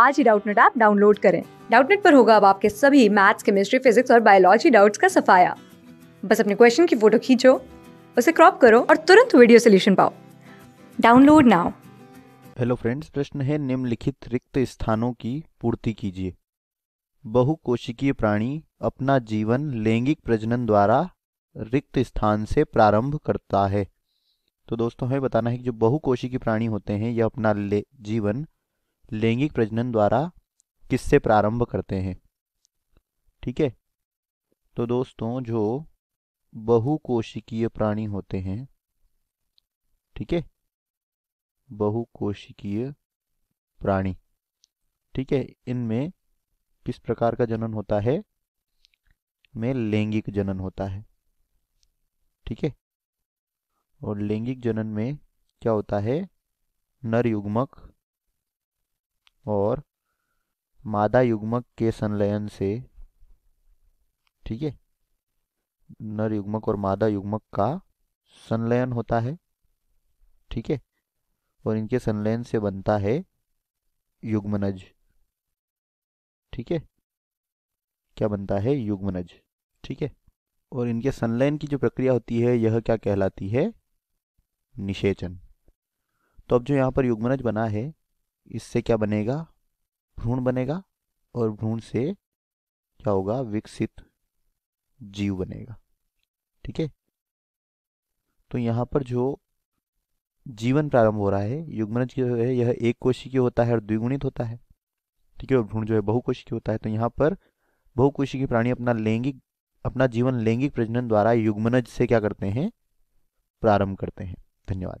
आज ही Doubtnut app download करें डाउटनेट पर होगा अब आपके सभी मैथ्स केमिस्ट्री फिजिक्स और बायोलॉजी डाउट्स का सफाया बस अपने क्वेश्चन की फोटो खींचो उसे क्रॉप करो और तुरंत वीडियो सोल्यूशन पाओ डाउनलोड नाउ हेलो फ्रेंड्स प्रश्न है निम्नलिखित रिक्त स्थानों की पूर्ति कीजिए बहुकोशिकीय प्राणी अपना जीवन लैंगिक प्रजनन द्वारा रिक्त स्थान से प्रारंभ करता है तो दोस्तों हमें बताना है कि जो बहुकोशिकीय प्राणी होते हैं यह अपना जीवन लैंगिक प्रजनन द्वारा किससे प्रारंभ करते हैं ठीक है तो दोस्तों जो बहुकोशिकीय प्राणी होते हैं ठीक है बहुकोशिकीय प्राणी ठीक है इनमें किस प्रकार का जनन होता है में लैंगिक जनन होता है ठीक है और लैंगिक जनन में क्या होता है नर युग्मक और मादा युग्मक के संलयन से ठीक है नर युग्मक और मादा युग्मक का संलयन होता है ठीक है और इनके संलयन से बनता है युग्मनज ठीक है क्या बनता है युग्मनज ठीक है और इनके संलयन की जो प्रक्रिया होती है यह क्या कहलाती है निषेचन तो अब जो यहाँ पर युग्मनज बना है इससे क्या बनेगा भ्रूण बनेगा और भ्रूण से क्या होगा विकसित जीव बनेगा ठीक है तो यहां पर जो जीवन प्रारंभ हो रहा है युग्मनज जो है यह एक कोशिकीय होता है और द्विगुणित होता है ठीक है और भ्रूण जो है बहुकोशिकीय होता है तो यहां पर बहुकोशिकीय प्राणी अपना लैंगिक अपना जीवन लैंगिक प्रजनन द्वारा युग्मनज से क्या करते हैं प्रारंभ करते हैं धन्यवाद